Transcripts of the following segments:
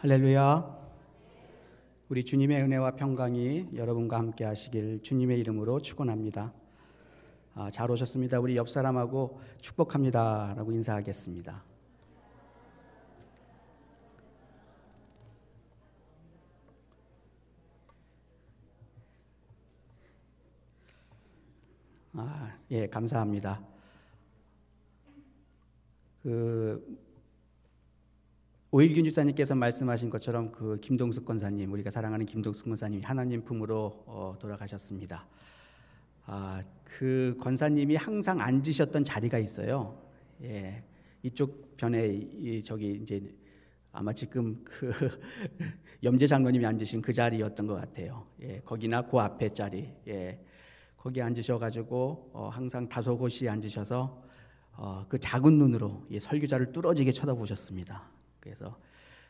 할렐루야. 우리 주님의 은혜와 평강이 여러분과 함께 하시길 주님의 이름으로 축원합니다. 아, 잘 오셨습니다. 우리 옆 사람하고 축복합니다라고 인사하겠습니다. 아, 예, 감사합니다. 그 오일균 집사님께서 말씀하신 것처럼 그 김동숙 권사님 우리가 사랑하는 김동숙 권사님이 하나님 품으로 어, 돌아가셨습니다. 아, 그 권사님이 항상 앉으셨던 자리가 있어요. 예, 이쪽 변에 이, 저기 이제 아마 지금 그 염제 장로님이 앉으신 그 자리였던 것 같아요. 예, 거기나 그 앞에 자리, 예, 거기 앉으셔가지고 어, 항상 다소곳이 앉으셔서 어, 그 작은 눈으로 예, 설교자를 뚫어지게 쳐다보셨습니다. 그래서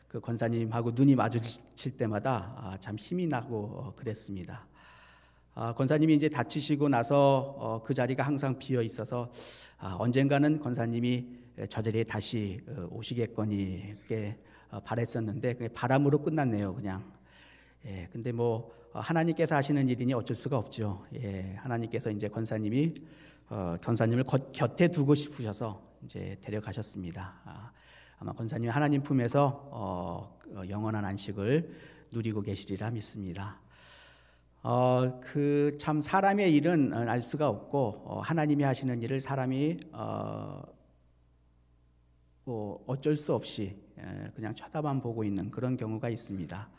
그 권사님하고 눈이 마주칠 때마다 아, 참 힘이 나고 어, 그랬습니다. 아, 권사님이 이제 다치시고 나서 어, 그 자리가 항상 비어 있어서 아, 언젠가는 권사님이 저 자리에 다시 어, 오시겠거니 그렇게 어, 바랬었는데 그게 바람으로 끝났네요, 그냥. 예, 근데 뭐 하나님께서 하시는 일이니 어쩔 수가 없죠. 예, 하나님께서 이제 권사님이 어, 권사님을 겉, 곁에 두고 싶으셔서 이제 데려가셨습니다. 아, 아마 권사님이 하나님 품에서 어, 어, 영원한 안식을 누리고 계시리라 믿습니다. 어, 그 참 사람의 일은 알 수가 없고 어, 하나님이 하시는 일을 사람이 어, 뭐 어쩔 수 없이 예, 그냥 쳐다만 보고 있는 그런 경우가 있습니다.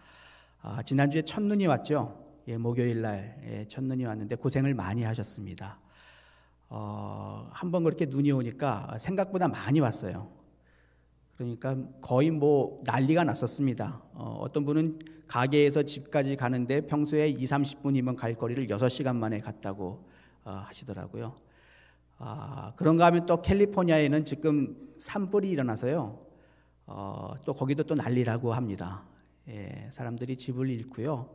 아, 지난주에 첫눈이 왔죠. 예, 목요일 날 예, 첫눈이 왔는데 고생을 많이 하셨습니다. 어, 한번 그렇게 눈이 오니까 생각보다 많이 왔어요. 그러니까 거의 뭐 난리가 났었습니다. 어, 떤 분은 가게에서 집까지 가는데 평소에 2, 30분이면 갈 거리를 6시간 만에 갔다고 어, 하시더라고요. 아, 그런가 하면 또 캘리포니아에는 지금 산불이 일어나서요. 어, 또 거기도 또 난리라고 합니다. 예, 사람들이 집을 잃고요.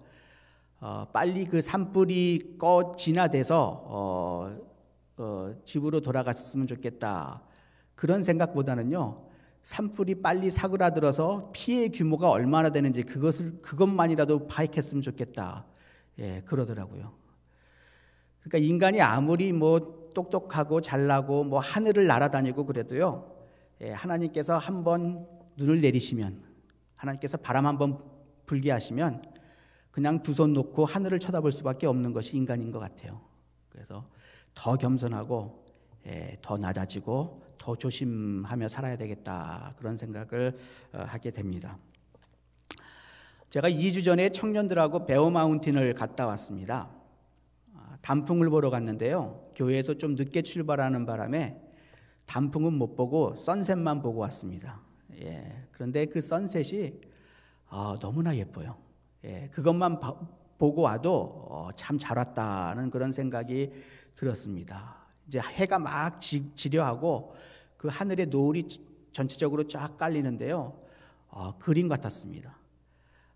어, 빨리 그 산불이 꺼 진화돼서 어, 어, 집으로 돌아갔으면 좋겠다. 그런 생각보다는요. 산불이 빨리 사그라들어서 피해 규모가 얼마나 되는지 그것을 그것만이라도 파악했으면 좋겠다. 예, 그러더라고요. 그러니까 인간이 아무리 뭐 똑똑하고 잘나고 뭐 하늘을 날아다니고 그래도요. 예, 하나님께서 한번 눈을 내리시면 하나님께서 바람 한번 불게 하시면 그냥 두 손 놓고 하늘을 쳐다볼 수밖에 없는 것이 인간인 것 같아요. 그래서 더 겸손하고 예, 더 낮아지고 더 조심하며 살아야 되겠다 그런 생각을 어, 하게 됩니다. 제가 2주 전에 청년들하고 베어 마운틴을 갔다 왔습니다. 아, 단풍을 보러 갔는데요. 교회에서 좀 늦게 출발하는 바람에 단풍은 못 보고 선셋만 보고 왔습니다. 예, 그런데 그 선셋이 어, 너무나 예뻐요. 예, 그것만 바, 보고 와도 어, 참잘 왔다는 그런 생각이 들었습니다. 이제 해가 막 지, 지려하고 그 하늘의 노을이 전체적으로 쫙 깔리는데요. 어, 그림 같았습니다.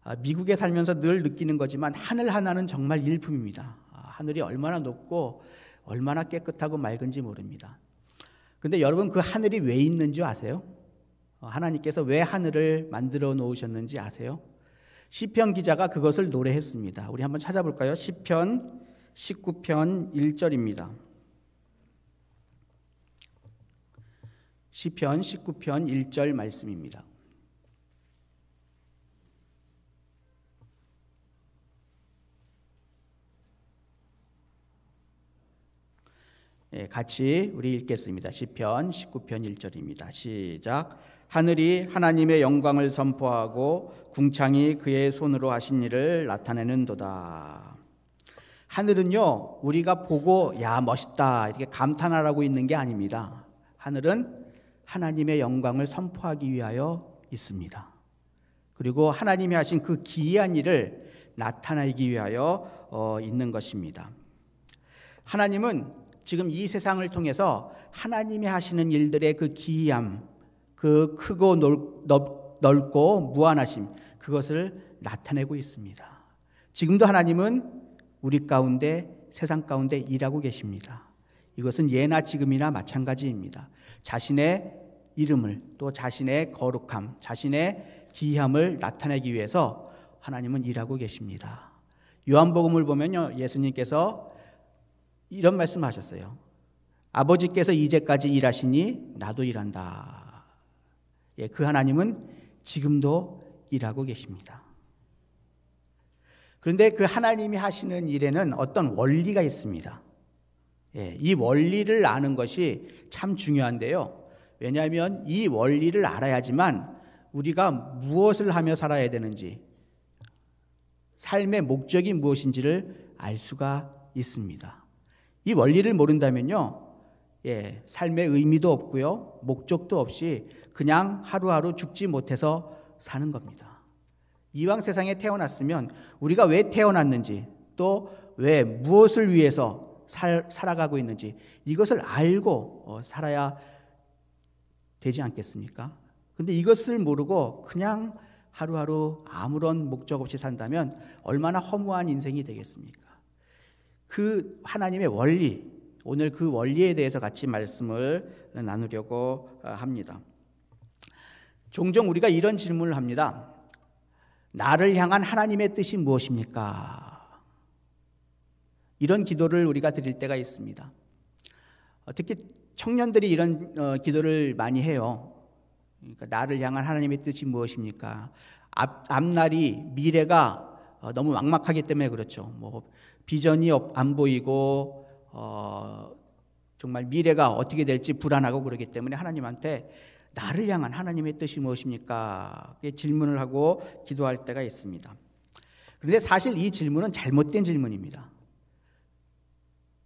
아, 미국에 살면서 늘 느끼는 거지만 하늘 하나는 정말 일품입니다. 아, 하늘이 얼마나 높고 얼마나 깨끗하고 맑은지 모릅니다. 근데 여러분 그 하늘이 왜 있는지 아세요? 어, 하나님께서 왜 하늘을 만들어 놓으셨는지 아세요? 시편 기자가 그것을 노래했습니다. 우리 한번 찾아볼까요? 시편 19편 1절입니다. 시편 19편 1절 말씀입니다. 예, 같이 우리 읽겠습니다. 시편 19편 1절입니다. 시작. 하늘이 하나님의 영광을 선포하고 궁창이 그의 손으로 하신 일을 나타내는도다. 하늘은요, 우리가 보고 야 멋있다 이렇게 감탄하라고 있는 게 아닙니다. 하늘은 하나님의 영광을 선포하기 위하여 있습니다. 그리고 하나님이 하신 그 기이한 일을 나타내기 위하여 어, 있는 것입니다. 하나님은 지금 이 세상을 통해서 하나님이 하시는 일들의 그 기이함, 그 크고 넓, 고 무한하심, 그것을 나타내고 있습니다. 지금도 하나님은 우리 가운데, 세상 가운데 일하고 계십니다. 이것은 예나 지금이나 마찬가지입니다. 자신의 이름을 또 자신의 거룩함, 자신의 기함을 나타내기 위해서 하나님은 일하고 계십니다. 요한복음을 보면요. 예수님께서 이런 말씀하셨어요. 아버지께서 이제까지 일하시니 나도 일한다. 예, 그 하나님은 지금도 일하고 계십니다. 그런데 그 하나님이 하시는 일에는 어떤 원리가 있습니다. 예, 이 원리를 아는 것이 참 중요한데요. 왜냐하면 이 원리를 알아야지만 우리가 무엇을 하며 살아야 되는지, 삶의 목적이 무엇인지를 알 수가 있습니다. 이 원리를 모른다면요, 예, 삶의 의미도 없고요, 목적도 없이 그냥 하루하루 죽지 못해서 사는 겁니다. 이왕 세상에 태어났으면 우리가 왜 태어났는지 또 왜 무엇을 위해서 살, 살아가고 있는지 이것을 알고 어, 살아야 되지 않겠습니까? 근데 이것을 모르고 그냥 하루하루 아무런 목적 없이 산다면 얼마나 허무한 인생이 되겠습니까? 그 하나님의 원리, 오늘 그 원리에 대해서 같이 말씀을 나누려고 어, 합니다. 종종 우리가 이런 질문을 합니다. 나를 향한 하나님의 뜻이 무엇입니까? 이런 기도를 우리가 드릴 때가 있습니다. 어, 특히 청년들이 이런 어, 기도를 많이 해요. 그러니까 나를 향한 하나님의 뜻이 무엇입니까? 앞, 앞날이 미래가 어, 너무 막막하기 때문에 그렇죠. 뭐 비전이 안 보이고 어, 정말 미래가 어떻게 될지 불안하고 그러기 때문에 하나님한테 나를 향한 하나님의 뜻이 무엇입니까? 질문을 하고 기도할 때가 있습니다. 그런데 사실 이 질문은 잘못된 질문입니다.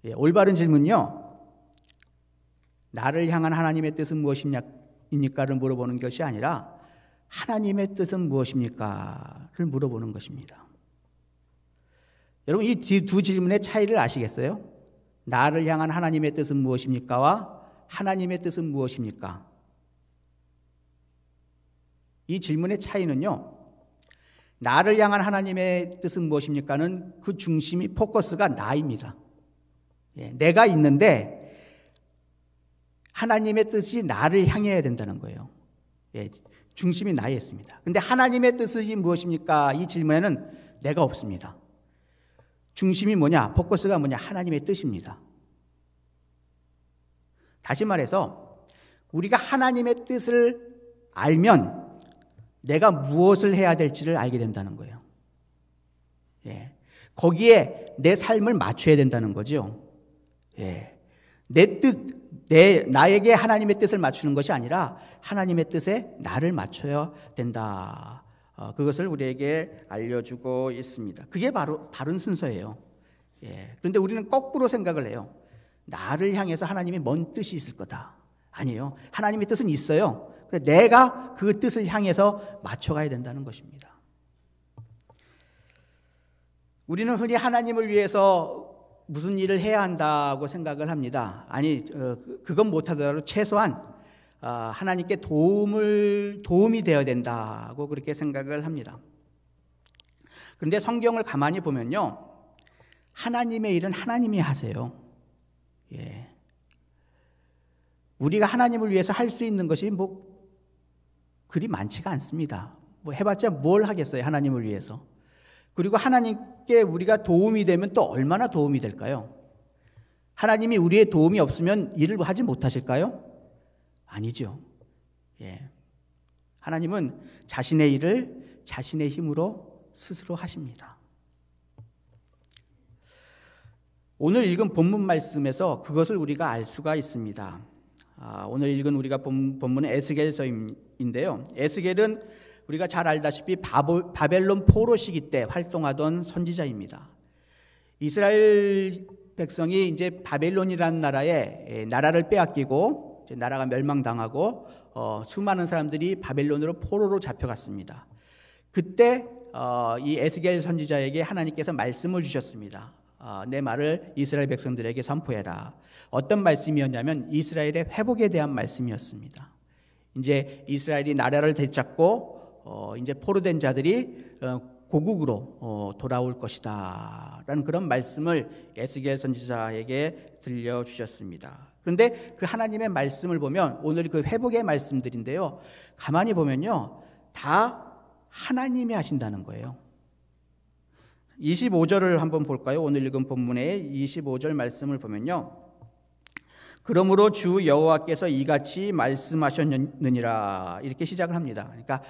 예, 올바른 질문요. 나를 향한 하나님의 뜻은 무엇입니까?를 물어보는 것이 아니라 하나님의 뜻은 무엇입니까?를 물어보는 것입니다. 여러분 이 두 질문의 차이를 아시겠어요? 나를 향한 하나님의 뜻은 무엇입니까와 하나님의 뜻은 무엇입니까? 이 질문의 차이는요. 나를 향한 하나님의 뜻은 무엇입니까는 그 중심이 포커스가 나입니다. 예, 내가 있는데 하나님의 뜻이 나를 향해야 된다는 거예요. 예, 중심이 나에 있습니다. 근데 하나님의 뜻이 무엇입니까? 이 질문에는 내가 없습니다. 중심이 뭐냐? 포커스가 뭐냐? 하나님의 뜻입니다. 다시 말해서 우리가 하나님의 뜻을 알면 내가 무엇을 해야 될지를 알게 된다는 거예요. 예. 거기에 내 삶을 맞춰야 된다는 거죠. 예. 내 뜻, 내, 나에게 하나님의 뜻을 맞추는 것이 아니라 하나님의 뜻에 나를 맞춰야 된다. 어, 그것을 우리에게 알려주고 있습니다. 그게 바로 바른 순서예요. 예. 그런데 우리는 거꾸로 생각을 해요. 나를 향해서 하나님이먼 뜻이 있을 거다. 아니에요. 하나님의 뜻은 있어요. 내가 그 뜻을 향해서 맞춰가야 된다는 것입니다. 우리는 흔히 하나님을 위해서 무슨 일을 해야 한다고 생각을 합니다. 아니, 어, 그, 그건 못하더라도 최소한 아, 하나님께 도움을, 도움이 되어야 된다고 그렇게 생각을 합니다. 그런데 성경을 가만히 보면요. 하나님의 일은 하나님이 하세요. 예. 우리가 하나님을 위해서 할 수 있는 것이 뭐 그리 많지가 않습니다. 뭐 해봤자 뭘 하겠어요. 하나님을 위해서. 그리고 하나님께 우리가 도움이 되면 또 얼마나 도움이 될까요? 하나님이 우리의 도움이 없으면 일을 하지 못하실까요? 아니죠. 예. 하나님은 자신의 일을 자신의 힘으로 스스로 하십니다. 오늘 읽은 본문 말씀에서 그것을 우리가 알 수가 있습니다. 아, 오늘 읽은 우리가 본, 본문은 에스겔서인데요. 에스겔은 우리가 잘 알다시피 바벨론 포로 시기 때 활동하던 선지자입니다. 이스라엘 백성이 이제 바벨론이라는 나라에 나라를 빼앗기고 나라가 멸망당하고 어, 수많은 사람들이 바벨론으로 포로로 잡혀갔습니다. 그때 어, 이 에스겔 선지자에게 하나님께서 말씀을 주셨습니다. 어, 내 말을 이스라엘 백성들에게 선포해라. 어떤 말씀이었냐면 이스라엘의 회복에 대한 말씀이었습니다. 이제 이스라엘이 나라를 되찾고 어, 이제 포로된 자들이 어, 고국으로 어, 돌아올 것이다라는 그런 말씀을 에스겔 선지자에게 들려 주셨습니다. 그런데 그 하나님의 말씀을 보면 오늘 그 회복의 말씀들인데요. 가만히 보면요. 다 하나님이 하신다는 거예요. 25절을 한번 볼까요? 오늘 읽은 본문의 25절 말씀을 보면요. 그러므로 주 여호와께서 이같이 말씀하셨느니라 이렇게 시작을 합니다. 그러니까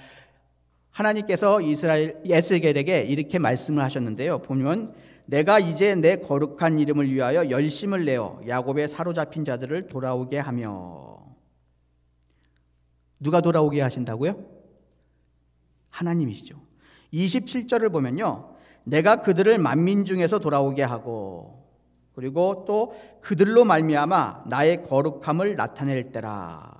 하나님께서 이스라엘 에스겔에게 이렇게 말씀을 하셨는데요. 보면 내가 이제 내 거룩한 이름을 위하여 열심을 내어 야곱의 사로잡힌 자들을 돌아오게 하며 누가 돌아오게 하신다고요? 하나님이시죠. 27절을 보면요. 내가 그들을 만민 중에서 돌아오게 하고 그리고 또 그들로 말미암아 나의 거룩함을 나타낼 때라.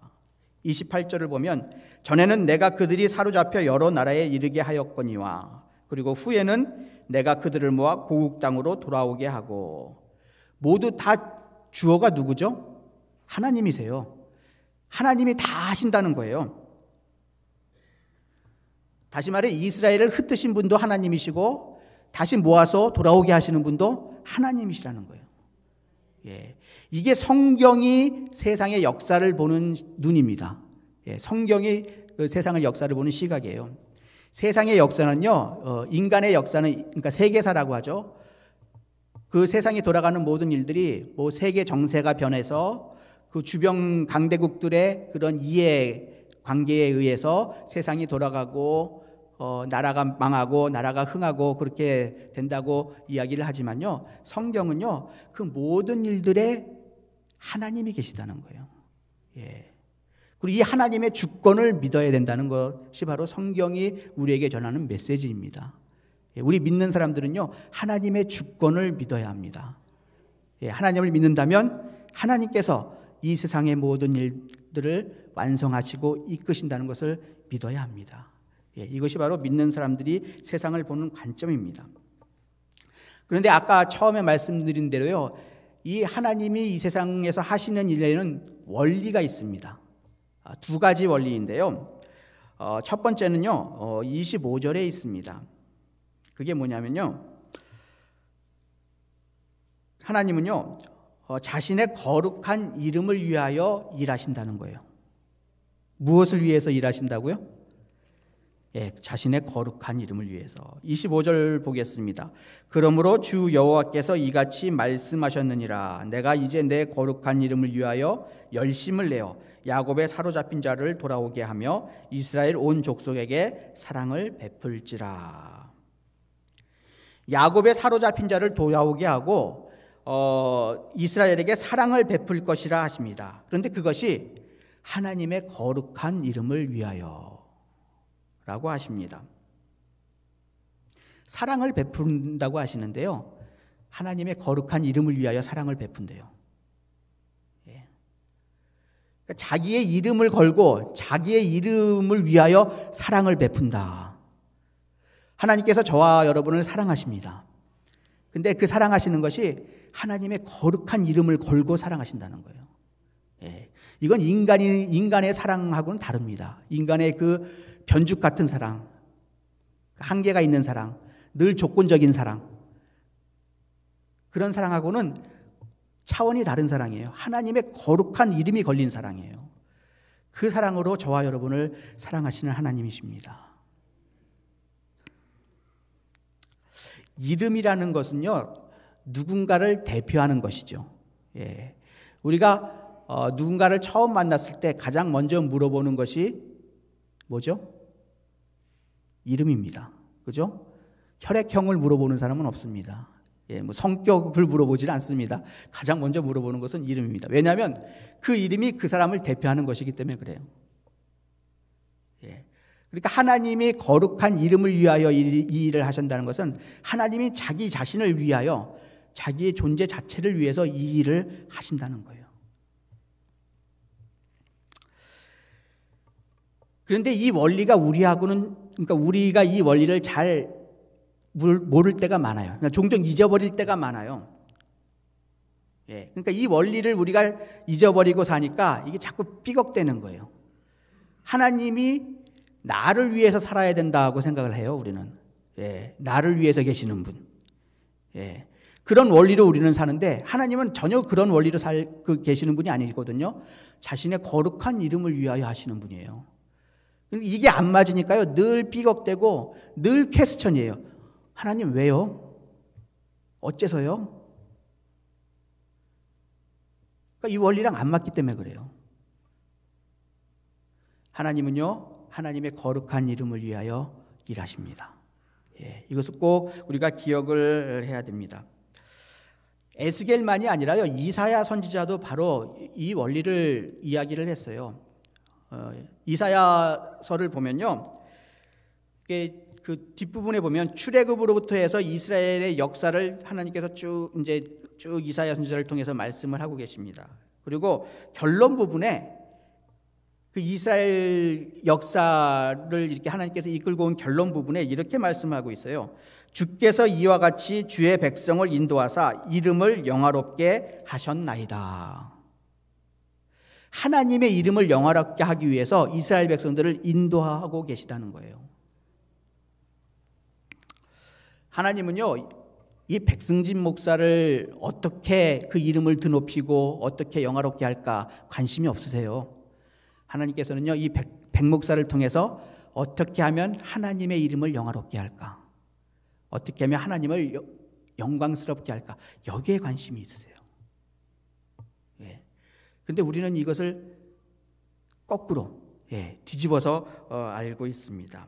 28절을 보면 전에는 내가 그들이 사로잡혀 여러 나라에 이르게 하였거니와 그리고 후에는 내가 그들을 모아 고국 땅으로 돌아오게 하고 모두 다 주어가 누구죠? 하나님이세요. 하나님이 다 하신다는 거예요. 다시 말해 이스라엘을 흩으신 분도 하나님이시고 다시 모아서 돌아오게 하시는 분도 하나님이시라는 거예요. 예. 이게 성경이 세상의 역사를 보는 눈입니다. 예, 성경이 그세상을 역사를 보는 시각이에요. 세상의 역사는요, 어, 인간의 역사는 그러니까 세계사라고 하죠. 그 세상이 돌아가는 모든 일들이 뭐 세계 정세가 변해서 그 주변 강대국들의 그런 이해 관계에 의해서 세상이 돌아가고 어, 나라가 망하고 나라가 흥하고 그렇게 된다고 이야기를 하지만요. 성경은요. 그 모든 일들에 하나님이 계시다는 거예요. 예. 그리고 이 하나님의 주권을 믿어야 된다는 것이 바로 성경이 우리에게 전하는 메시지입니다. 예, 우리 믿는 사람들은요, 하나님의 주권을 믿어야 합니다. 예, 하나님을 믿는다면 하나님께서 이 세상의 모든 일들을 완성하시고 이끄신다는 것을 믿어야 합니다. 예, 이것이 바로 믿는 사람들이 세상을 보는 관점입니다. 그런데 아까 처음에 말씀드린 대로요, 이 하나님이 이 세상에서 하시는 일에는 원리가 있습니다. 아, 두 가지 원리인데요. 어, 첫 번째는요, 25절에 어, 있습니다. 그게 뭐냐면요. 하나님은요, 어, 자신의 거룩한 이름을 위하여 일하신다는 거예요. 무엇을 위해서 일하신다고요? 예, 자신의 거룩한 이름을 위해서 25절 보겠습니다. 그러므로 주 여호와께서 이같이 말씀하셨느니라 내가 이제 내 거룩한 이름을 위하여 열심을 내어 야곱의 사로잡힌 자를 돌아오게 하며 이스라엘 온 족속에게 사랑을 베풀지라. 야곱의 사로잡힌 자를 돌아오게 하고 어, 이스라엘에게 사랑을 베풀 것이라 하십니다. 그런데 그것이 하나님의 거룩한 이름을 위하여 라고 하십니다. 사랑을 베푼다고 하시는데요. 하나님의 거룩한 이름을 위하여 사랑을 베푼대요. 예. 그러니까 자기의 이름을 걸고 자기의 이름을 위하여 사랑을 베푼다. 하나님께서 저와 여러분을 사랑하십니다. 근데 그 사랑하시는 것이 하나님의 거룩한 이름을 걸고 사랑하신다는 거예요. 예. 이건 인간이, 인간의 사랑하고는 다릅니다. 인간의 그 변죽 같은 사랑, 한계가 있는 사랑, 늘 조건적인 사랑. 그런 사랑하고는 차원이 다른 사랑이에요. 하나님의 거룩한 이름이 걸린 사랑이에요. 그 사랑으로 저와 여러분을 사랑하시는 하나님이십니다. 이름이라는 것은요, 누군가를 대표하는 것이죠. 예. 우리가 어, 누군가를 처음 만났을 때 가장 먼저 물어보는 것이 뭐죠? 이름입니다. 그죠? 혈액형을 물어보는 사람은 없습니다. 예, 뭐 성격을 물어보질 않습니다. 가장 먼저 물어보는 것은 이름입니다. 왜냐하면 그 이름이 그 사람을 대표하는 것이기 때문에 그래요. 예. 그러니까 하나님이 거룩한 이름을 위하여 이, 이 일을 하신다는 것은 하나님이 자기 자신을 위하여 자기의 존재 자체를 위해서 이 일을 하신다는 거예요. 그런데 이 원리가 우리하고는 그러니까 우리가 이 원리를 잘 모를 때가 많아요. 그러니까 종종 잊어버릴 때가 많아요. 예. 그러니까 이 원리를 우리가 잊어버리고 사니까 이게 자꾸 삐걱대는 거예요. 하나님이 나를 위해서 살아야 된다고 생각을 해요, 우리는. 예. 나를 위해서 계시는 분. 예. 그런 원리로 우리는 사는데 하나님은 전혀 그런 원리로 살, 그, 계시는 분이 아니거든요. 자신의 거룩한 이름을 위하여 하시는 분이에요. 이게 안 맞으니까요. 늘 삐걱대고 늘 퀘스천이에요. 하나님 왜요? 어째서요? 그러니까 이 원리랑 안 맞기 때문에 그래요. 하나님은요. 하나님의 거룩한 이름을 위하여 일하십니다. 예, 이것을 꼭 우리가 기억을 해야 됩니다. 에스겔만이 아니라요 이사야 선지자도 바로 이 원리를 이야기를 했어요. 어, 이사야서를 보면요. 그 뒷부분에 보면 출애굽으로부터 해서 이스라엘의 역사를 하나님께서 쭉 이제 쭉 이사야 선지자를 통해서 말씀을 하고 계십니다. 그리고 결론 부분에 그 이스라엘 역사를 이렇게 하나님께서 이끌고 온 결론 부분에 이렇게 말씀하고 있어요. 주께서 이와 같이 주의 백성을 인도하사 이름을 영화롭게 하셨나이다. 하나님의 이름을 영화롭게 하기 위해서 이스라엘 백성들을 인도하고 계시다는 거예요. 하나님은요, 이 백승진 목사를 어떻게 그 이름을 드높이고 어떻게 영화롭게 할까 관심이 없으세요. 하나님께서는요, 이 백, 백 목사를 통해서 어떻게 하면 하나님의 이름을 영화롭게 할까? 어떻게 하면 하나님을 영광스럽게 할까? 여기에 관심이 있으세요. 근데 우리는 이것을 거꾸로 예, 뒤집어서 어, 알고 있습니다.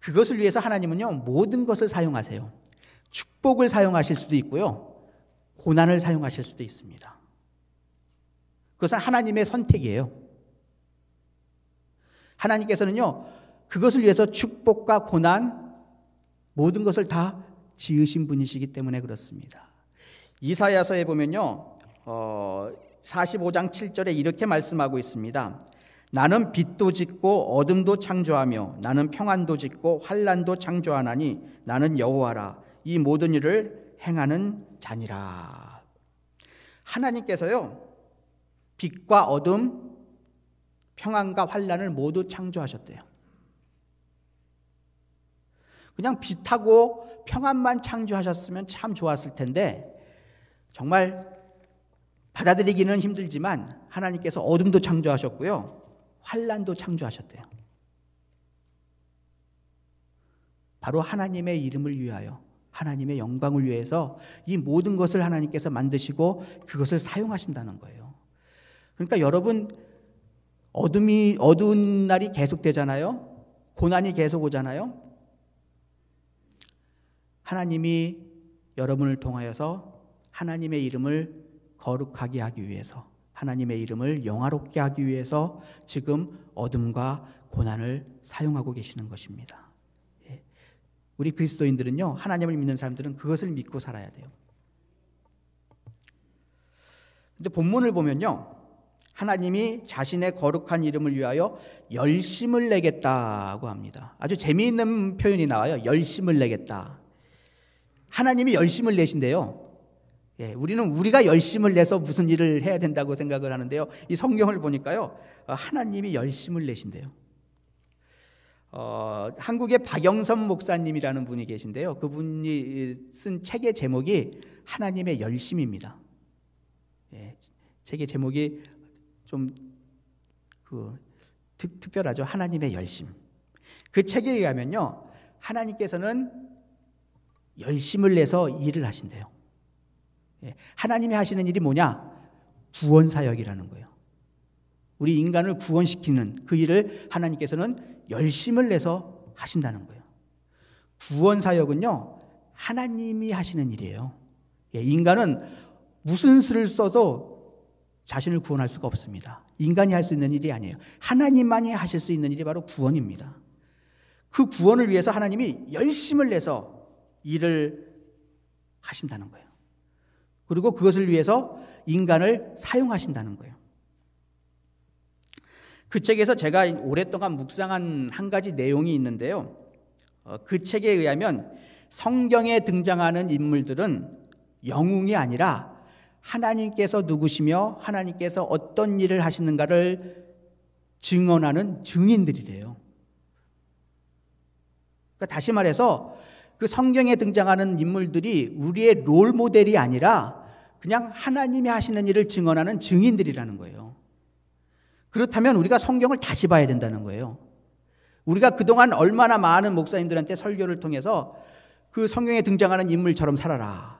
그것을 위해서 하나님은요 모든 것을 사용하세요. 축복을 사용하실 수도 있고요 고난을 사용하실 수도 있습니다. 그것은 하나님의 선택이에요. 하나님께서는요 그것을 위해서 축복과 고난 모든 것을 다 지으신 분이시기 때문에 그렇습니다. 이사야서에 보면요 어, 45장 7절에 이렇게 말씀하고 있습니다. 나는 빛도 짓고 어둠도 창조하며 나는 평안도 짓고 환란도 창조하나니 나는 여호와라 이 모든 일을 행하는 자니라. 하나님께서요. 빛과 어둠, 평안과 환란을 모두 창조하셨대요. 그냥 빛하고 평안만 창조하셨으면 참 좋았을 텐데 정말 받아들이기는 힘들지만 하나님께서 어둠도 창조하셨고요. 환란도 창조하셨대요. 바로 하나님의 이름을 위하여 하나님의 영광을 위해서 이 모든 것을 하나님께서 만드시고 그것을 사용하신다는 거예요. 그러니까 여러분 어둠이 어두운 날이 계속되잖아요. 고난이 계속 오잖아요. 하나님이 여러분을 통하여서 하나님의 이름을 거룩하게 하기 위해서 하나님의 이름을 영화롭게 하기 위해서 지금 어둠과 고난을 사용하고 계시는 것입니다. 예. 우리 그리스도인들은요, 하나님을 믿는 사람들은 그것을 믿고 살아야 돼요. 근데 본문을 보면요, 하나님이 자신의 거룩한 이름을 위하여 열심을 내겠다고 합니다. 아주 재미있는 표현이 나와요. 열심을 내겠다. 하나님이 열심을 내신데요 예, 우리는 우리가 열심을 내서 무슨 일을 해야 된다고 생각을 하는데요. 이 성경을 보니까요, 어, 하나님이 열심을 내신대요. 어, 한국의 박영선 목사님이라는 분이 계신데요. 그분이 쓴 책의 제목이 하나님의 열심입니다. 예, 책의 제목이 좀 그, 특, 별하죠 하나님의 열심. 그 책에 의하면요. 하나님께서는 열심을 내서 일을 하신대요. 예, 하나님이 하시는 일이 뭐냐? 구원 사역이라는 거예요. 우리 인간을 구원시키는 그 일을 하나님께서는 열심을 내서 하신다는 거예요. 구원 사역은요, 하나님이 하시는 일이에요. 예, 인간은 무슨 수를 써도 자신을 구원할 수가 없습니다. 인간이 할 수 있는 일이 아니에요. 하나님만이 하실 수 있는 일이 바로 구원입니다. 그 구원을 위해서 하나님이 열심을 내서 일을 하신다는 거예요. 그리고 그것을 위해서 인간을 사용하신다는 거예요. 그 책에서 제가 오랫동안 묵상한 한 가지 내용이 있는데요. 어, 그 책에 의하면 성경에 등장하는 인물들은 영웅이 아니라 하나님께서 누구시며 하나님께서 어떤 일을 하시는가를 증언하는 증인들이래요. 그러니까 다시 말해서 그 성경에 등장하는 인물들이 우리의 롤 모델이 아니라 그냥 하나님이 하시는 일을 증언하는 증인들이라는 거예요. 그렇다면 우리가 성경을 다시 봐야 된다는 거예요. 우리가 그동안 얼마나 많은 목사님들한테 설교를 통해서 그 성경에 등장하는 인물처럼 살아라.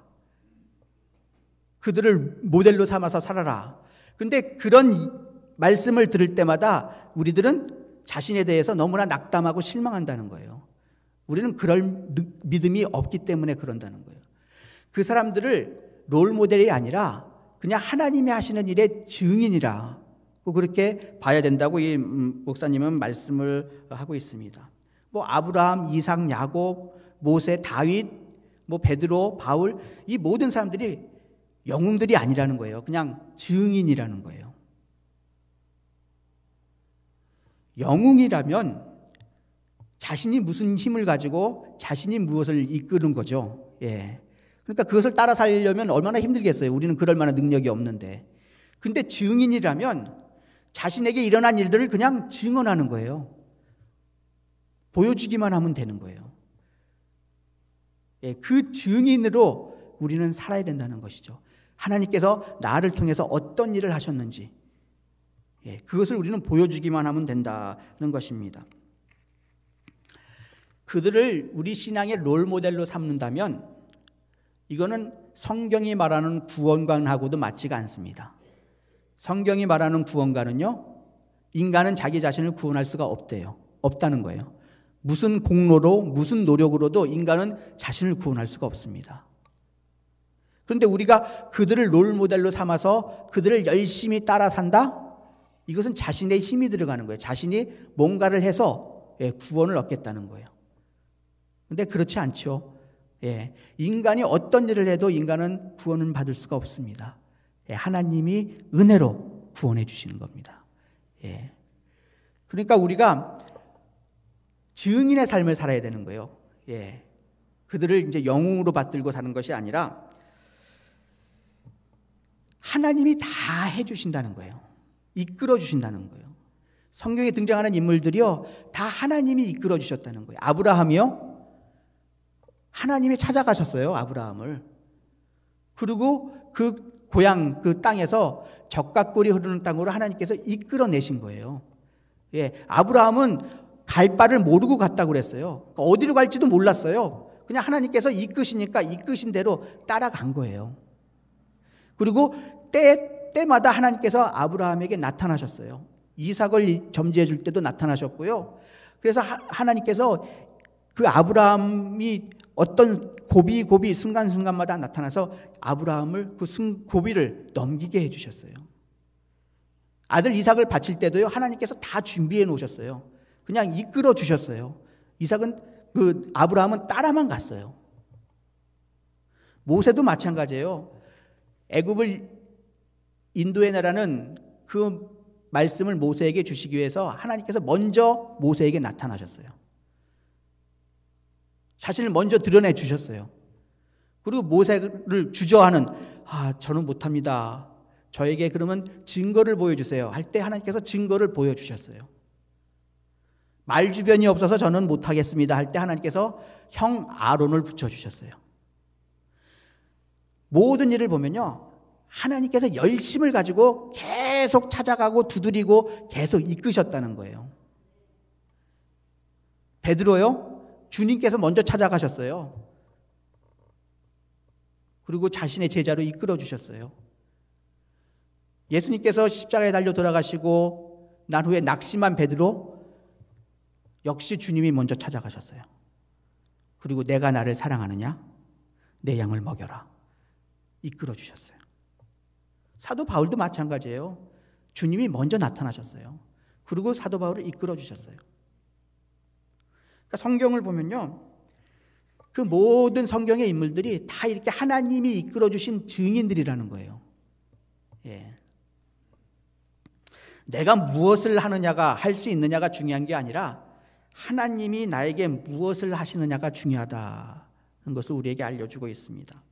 그들을 모델로 삼아서 살아라. 근데 그런 말씀을 들을 때마다 우리들은 자신에 대해서 너무나 낙담하고 실망한다는 거예요. 우리는 그럴 믿음이 없기 때문에 그런다는 거예요. 그 사람들을 롤 모델이 아니라 그냥 하나님이 하시는 일의 증인이라 그렇게 봐야 된다고 이 음, 목사님은 말씀을 하고 있습니다. 뭐 아브라함, 이삭, 야곱, 모세, 다윗, 뭐 베드로, 바울 이 모든 사람들이 영웅들이 아니라는 거예요. 그냥 증인이라는 거예요. 영웅이라면 자신이 무슨 힘을 가지고 자신이 무엇을 이끄는 거죠. 예. 그러니까 그것을 따라 살려면 얼마나 힘들겠어요. 우리는 그럴 만한 능력이 없는데. 근데 증인이라면 자신에게 일어난 일들을 그냥 증언하는 거예요. 보여주기만 하면 되는 거예요. 예, 그 증인으로 우리는 살아야 된다는 것이죠. 하나님께서 나를 통해서 어떤 일을 하셨는지 예, 그것을 우리는 보여주기만 하면 된다는 것입니다. 그들을 우리 신앙의 롤 모델로 삼는다면 이거는 성경이 말하는 구원관하고도 맞지가 않습니다. 성경이 말하는 구원관은요, 인간은 자기 자신을 구원할 수가 없대요. 없다는 거예요. 무슨 공로로, 무슨 노력으로도 인간은 자신을 구원할 수가 없습니다. 그런데 우리가 그들을 롤 모델로 삼아서 그들을 열심히 따라 산다? 이것은 자신의 힘이 들어가는 거예요. 자신이 뭔가를 해서 예, 구원을 얻겠다는 거예요. 근데 그렇지 않죠. 예, 인간이 어떤 일을 해도 인간은 구원을 받을 수가 없습니다. 예, 하나님이 은혜로 구원해 주시는 겁니다. 예. 그러니까 우리가 증인의 삶을 살아야 되는 거예요. 예. 그들을 이제 영웅으로 받들고 사는 것이 아니라 하나님이 다 해주신다는 거예요. 이끌어 주신다는 거예요. 성경에 등장하는 인물들이요. 다 하나님이 이끌어 주셨다는 거예요. 아브라함이요. 하나님이 찾아가셨어요, 아브라함을. 그리고 그 고향, 그 땅에서 적각골이 흐르는 땅으로 하나님께서 이끌어내신 거예요. 예, 아브라함은 갈 바를 모르고 갔다고 그랬어요. 그러니까 어디로 갈지도 몰랐어요. 그냥 하나님께서 이끄시니까 이끄신 대로 따라간 거예요. 그리고 때, 때마다 하나님께서 아브라함에게 나타나셨어요. 이삭을 점지해 줄 때도 나타나셨고요. 그래서 하, 나님께서 그 아브라함이 어떤 고비 고비 순간순간마다 나타나서 아브라함을 그 순, 고비를 넘기게 해주셨어요. 아들 이삭을 바칠 때도요 하나님께서 다 준비해 놓으셨어요. 그냥 이끌어 주셨어요. 이삭은 그 아브라함은 따라만 갔어요. 모세도 마찬가지예요. 애굽을 인도의 나라는 그 말씀을 모세에게 주시기 위해서 하나님께서 먼저 모세에게 나타나셨어요. 자신을 먼저 드러내 주셨어요. 그리고 모세를 주저하는 아 저는 못합니다. 저에게 그러면 증거를 보여주세요. 할 때 하나님께서 증거를 보여주셨어요. 말 주변이 없어서 저는 못하겠습니다. 할 때 하나님께서 형 아론을 붙여주셨어요. 모든 일을 보면요. 하나님께서 열심을 가지고 계속 찾아가고 두드리고 계속 이끄셨다는 거예요. 베드로요. 주님께서 먼저 찾아가셨어요. 그리고 자신의 제자로 이끌어 주셨어요. 예수님께서 십자가에 달려 돌아가시고 난 후에 낙심한 베드로 역시 주님이 먼저 찾아가셨어요. 그리고 내가 나를 사랑하느냐? 내 양을 먹여라. 이끌어 주셨어요. 사도 바울도 마찬가지예요. 주님이 먼저 나타나셨어요. 그리고 사도 바울을 이끌어 주셨어요. 그러니까 성경을 보면요. 그 모든 성경의 인물들이 다 이렇게 하나님이 이끌어 주신 증인들이라는 거예요. 예. 내가 무엇을 하느냐가 할 수 있느냐가 중요한 게 아니라 하나님이 나에게 무엇을 하시느냐가 중요하다는 것을 우리에게 알려주고 있습니다.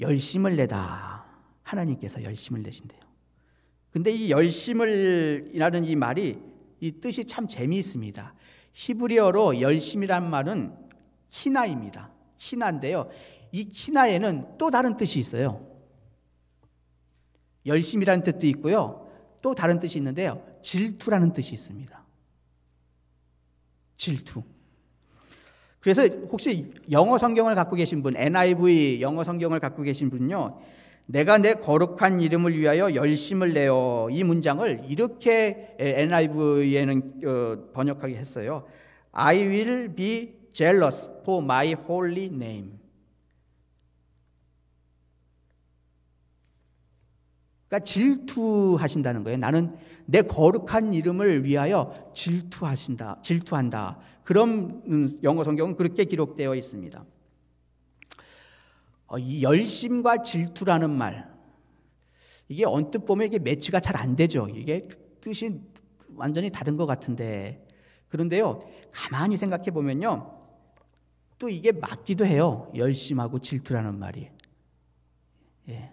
열심을 내다. 하나님께서 열심을 내신대요. 근데 이 열심을이라는 이 말이 이 뜻이 참 재미있습니다. 히브리어로 열심이란 말은 키나입니다. 키나인데요. 이 키나에는 또 다른 뜻이 있어요. 열심이라는 뜻도 있고요. 또 다른 뜻이 있는데요. 질투라는 뜻이 있습니다. 질투. 그래서 혹시 영어 성경을 갖고 계신 분, NIV 영어 성경을 갖고 계신 분요. 내가 내 거룩한 이름을 위하여 열심을 내어 이 문장을 이렇게 NIV에는 어, 번역하게 했어요. I will be jealous for my holy name. 그러니까 질투하신다는 거예요. 나는 내 거룩한 이름을 위하여 질투하신다. 질투한다. 그럼 영어 성경은 그렇게 기록되어 있습니다. 어, 이 열심과 질투라는 말 이게 언뜻 보면 이게 매치가 잘 안 되죠. 이게 뜻이 완전히 다른 것 같은데 그런데요 가만히 생각해 보면요 또 이게 맞기도 해요. 열심하고 질투라는 말이. 예.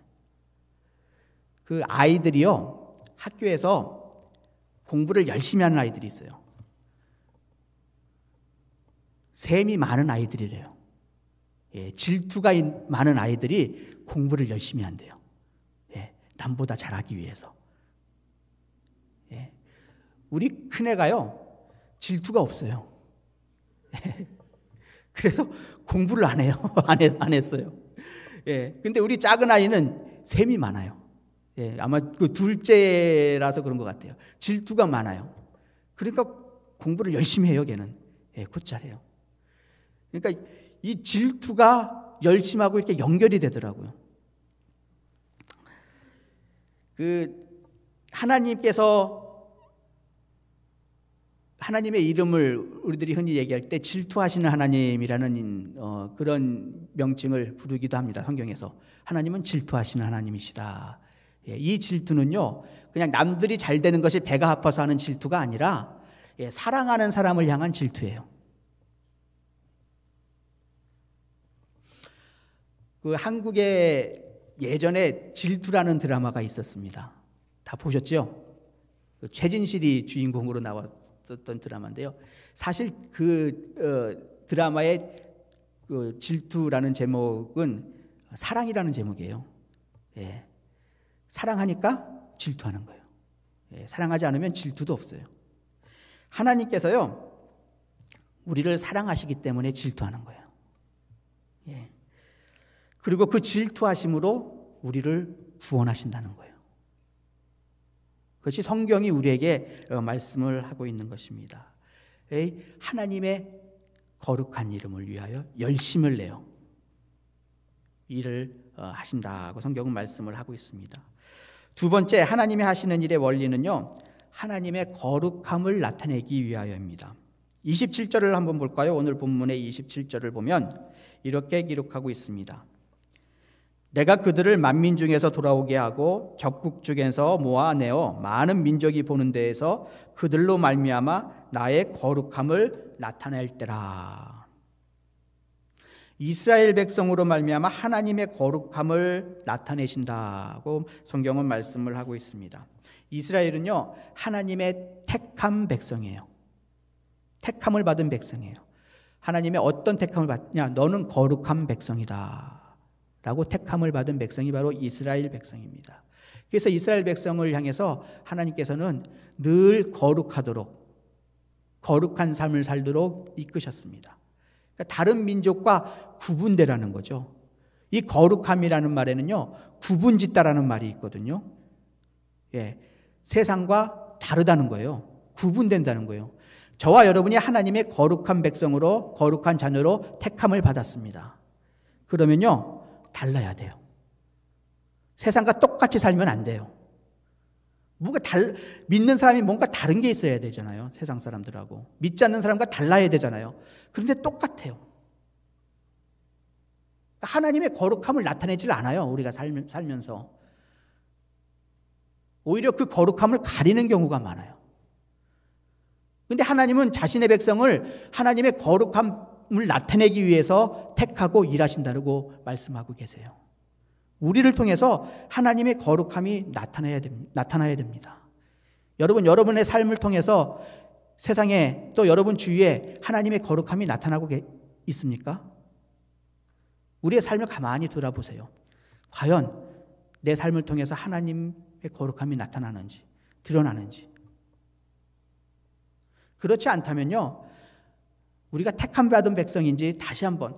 그 아이들이요 학교에서 공부를 열심히 하는 아이들이 있어요. 셈이 많은 아이들이래요. 예, 질투가 많은 아이들이 공부를 열심히 한대요. 예, 남보다 잘하기 위해서. 예, 우리 큰애가요, 질투가 없어요. 예, 그래서 공부를 안 해요. 안, 했, 안 했어요. 예, 근데 우리 작은 아이는 셈이 많아요. 예, 아마 그 둘째라서 그런 것 같아요. 질투가 많아요. 그러니까 공부를 열심히 해요, 걔는. 예, 곧잘해요. 그러니까 이 질투가 열심하고 이렇게 연결이 되더라고요. 그 하나님께서 하나님의 이름을 우리들이 흔히 얘기할 때 질투하시는 하나님이라는 어, 그런 명칭을 부르기도 합니다. 성경에서 하나님은 질투하시는 하나님이시다. 예, 이 질투는요, 그냥 남들이 잘 되는 것이 배가 아파서 하는 질투가 아니라 예, 사랑하는 사람을 향한 질투예요. 그 한국의 예전에 질투라는 드라마가 있었습니다. 다 보셨죠? 그 최진실이 주인공으로 나왔었던 드라마인데요. 사실 그 어, 드라마의 그 질투라는 제목은 사랑이라는 제목이에요. 예. 사랑하니까 질투하는 거예요. 예. 사랑하지 않으면 질투도 없어요. 하나님께서요, 우리를 사랑하시기 때문에 질투하는 거예요. 예. 그리고 그 질투하심으로 우리를 구원하신다는 거예요. 그것이 성경이 우리에게 어, 말씀을 하고 있는 것입니다. 에이, 하나님의 거룩한 이름을 위하여 열심을 내요. 일을 어, 하신다고 성경은 말씀을 하고 있습니다. 두 번째 하나님이 하시는 일의 원리는요. 하나님의 거룩함을 나타내기 위하여입니다. 27절을 한번 볼까요? 오늘 본문의 27절을 보면 이렇게 기록하고 있습니다. 내가 그들을 만민 중에서 돌아오게 하고 적국 중에서 모아내어 많은 민족이 보는 데에서 그들로 말미암아 나의 거룩함을 나타낼 때라. 이스라엘 백성으로 말미암아 하나님의 거룩함을 나타내신다고 성경은 말씀을 하고 있습니다. 이스라엘은요 하나님의 택함 백성이에요. 택함을 받은 백성이에요. 하나님의 어떤 택함을 받냐? 너는 거룩한 백성이다. 라고 택함을 받은 백성이 바로 이스라엘 백성입니다. 그래서 이스라엘 백성을 향해서 하나님께서는 늘 거룩하도록 거룩한 삶을 살도록 이끄셨습니다. 그러니까 다른 민족과 구분되라는 거죠. 이 거룩함이라는 말에는요, 구분짓다라는 말이 있거든요. 예, 세상과 다르다는 거예요. 구분된다는 거예요. 저와 여러분이 하나님의 거룩한 백성으로 거룩한 자녀로 택함을 받았습니다. 그러면요, 달라야 돼요. 세상과 똑같이 살면 안 돼요. 뭔가 달, 믿는 사람이 뭔가 다른 게 있어야 되잖아요. 세상 사람들하고. 믿지 않는 사람과 달라야 되잖아요. 그런데 똑같아요. 그러니까 하나님의 거룩함을 나타내질 않아요. 우리가 살면, 살면서. 오히려 그 거룩함을 가리는 경우가 많아요. 근데 하나님은 자신의 백성을 하나님의 거룩함 을 나타내기 위해서 택하고 일하신다고 말씀하고 계세요. 우리를 통해서 하나님의 거룩함이 나타나야, 됩니다. 여러분, 여러분의 삶을 통해서 세상에 또 여러분 주위에 하나님의 거룩함이 나타나고 있습니까? 우리의 삶을 가만히 돌아보세요. 과연 내 삶을 통해서 하나님의 거룩함이 나타나는지, 드러나는지. 그렇지 않다면요, 우리가 택함 받은 백성인지 다시 한번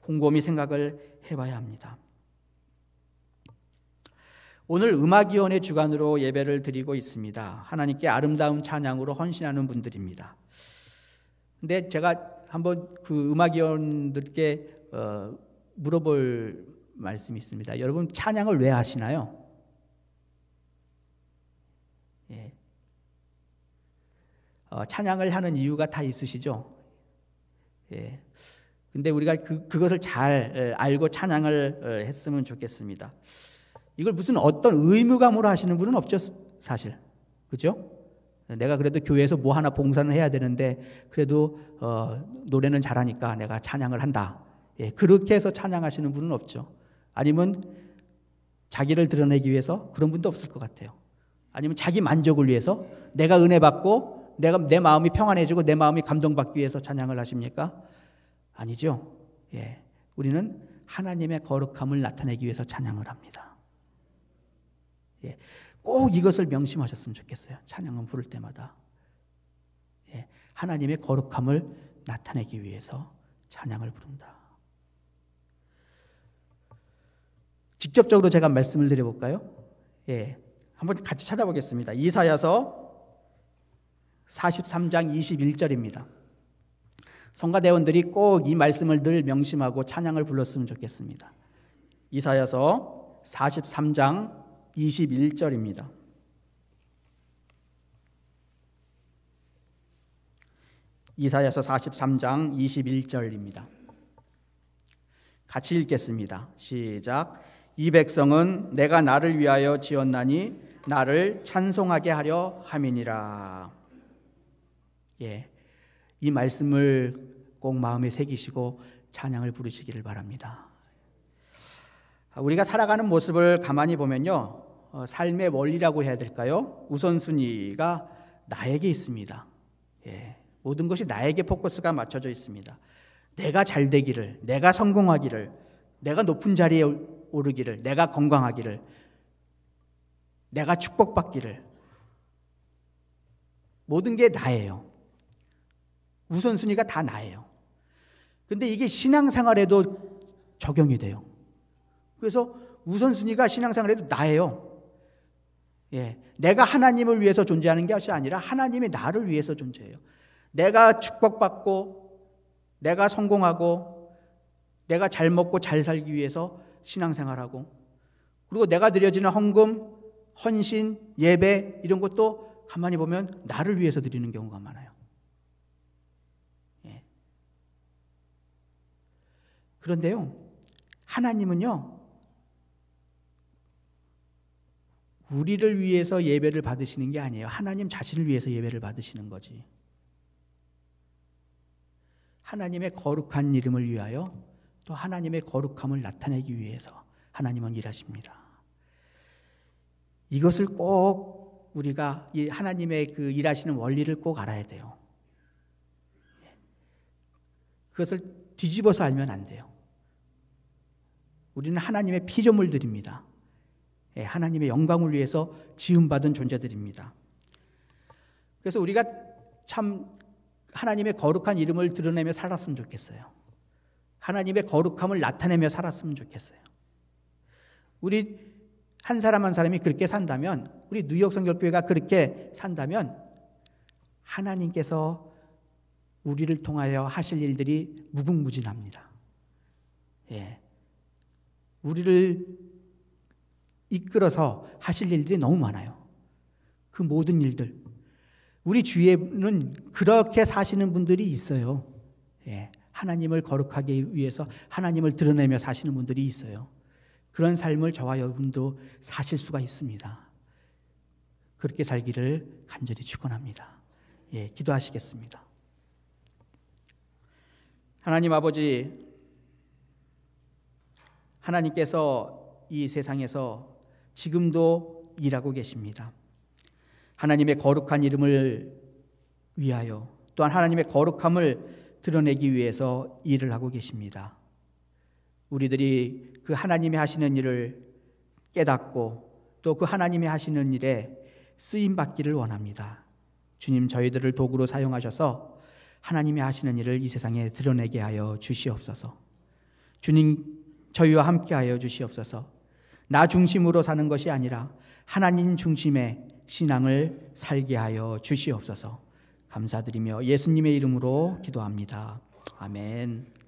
곰곰이 생각을 해봐야 합니다. 오늘 음악위원회 주관으로 예배를 드리고 있습니다. 하나님께 아름다운 찬양으로 헌신하는 분들입니다. 근데 제가 한번 그 음악위원들께 어, 물어볼 말씀이 있습니다. 여러분 찬양을 왜 하시나요? 예. 어, 찬양을 하는 이유가 다 있으시죠? 예. 근데 우리가 그, 그것을 잘 예, 알고 찬양을 예, 했으면 좋겠습니다. 이걸 무슨 어떤 의무감으로 하시는 분은 없죠, 사실. 그죠? 내가 그래도 교회에서 뭐 하나 봉사는 해야 되는데, 그래도, 어, 노래는 잘하니까 내가 찬양을 한다. 예, 그렇게 해서 찬양하시는 분은 없죠. 아니면 자기를 드러내기 위해서 그런 분도 없을 것 같아요. 아니면 자기 만족을 위해서 내가 은혜 받고 내가 내 마음이 평안해지고 내 마음이 감동받기 위해서 찬양을 하십니까? 아니죠. 예. 우리는 하나님의 거룩함을 나타내기 위해서 찬양을 합니다. 예. 꼭 이것을 명심하셨으면 좋겠어요. 찬양을 부를 때마다. 예. 하나님의 거룩함을 나타내기 위해서 찬양을 부른다. 직접적으로 제가 말씀을 드려볼까요? 예. 한번 같이 찾아보겠습니다. 이사야서 43장 21절입니다. 성가대원들이 꼭 이 말씀을 늘 명심하고 찬양을 불렀으면 좋겠습니다. 이사여서 43장 21절입니다. 이사야서 43장 21절입니다. 같이 읽겠습니다. 시작. 이 백성은 내가 나를 위하여 지었나니 나를 찬송하게 하려 함이니라. 예. 이 말씀을 꼭 마음에 새기시고 찬양을 부르시기를 바랍니다. 아, 우리가 살아가는 모습을 가만히 보면요. 어, 삶의 원리라고 해야 될까요? 우선순위가 나에게 있습니다. 예. 모든 것이 나에게 포커스가 맞춰져 있습니다. 내가 잘 되기를, 내가 성공하기를, 내가 높은 자리에 오르기를, 내가 건강하기를, 내가 축복받기를. 모든 게 나예요. 우선순위가 다 나예요. 근데 이게 신앙생활에도 적용이 돼요. 그래서 우선순위가 신앙생활에도 나예요. 예. 내가 하나님을 위해서 존재하는 것이 아니라 하나님이 나를 위해서 존재해요. 내가 축복받고, 내가 성공하고, 내가 잘 먹고 잘 살기 위해서 신앙생활하고, 그리고 내가 드려지는 헌금, 헌신, 예배, 이런 것도 가만히 보면 나를 위해서 드리는 경우가 많아요. 그런데요, 하나님은요, 우리를 위해서 예배를 받으시는 게 아니에요. 하나님 자신을 위해서 예배를 받으시는 거지. 하나님의 거룩한 이름을 위하여 또 하나님의 거룩함을 나타내기 위해서 하나님은 일하십니다. 이것을 꼭 우리가 하나님의 그 일하시는 원리를 꼭 알아야 돼요. 예. 그것을 뒤집어서 알면 안 돼요. 우리는 하나님의 피조물들입니다. 예, 하나님의 영광을 위해서 지음받은 존재들입니다. 그래서 우리가 참 하나님의 거룩한 이름을 드러내며 살았으면 좋겠어요. 하나님의 거룩함을 나타내며 살았으면 좋겠어요. 우리 한 사람 한 사람이 그렇게 산다면, 우리 뉴욕 성결교회가 그렇게 산다면, 하나님께서 우리를 통하여 하실 일들이 무궁무진합니다. 예. 우리를 이끌어서 하실 일들이 너무 많아요. 그 모든 일들. 우리 주위에는 그렇게 사시는 분들이 있어요. 예. 하나님을 거룩하게 위해서 하나님을 드러내며 사시는 분들이 있어요. 그런 삶을 저와 여러분도 사실 수가 있습니다. 그렇게 살기를 간절히 축원합니다. 예, 기도하시겠습니다. 하나님 아버지, 하나님께서 이 세상에서 지금도 일하고 계십니다. 하나님의 거룩한 이름을 위하여 또한 하나님의 거룩함을 드러내기 위해서 일을 하고 계십니다. 우리들이 그 하나님이 하시는 일을 깨닫고 또 그 하나님이 하시는 일에 쓰임 받기를 원합니다. 주님 저희들을 도구로 사용하셔서 하나님이 하시는 일을 이 세상에 드러내게 하여 주시옵소서. 주님 저희와 함께 하여 주시옵소서. 나 중심으로 사는 것이 아니라 하나님 중심의 신앙을 살게 하여 주시옵소서. 감사드리며 예수님의 이름으로 기도합니다. 아멘.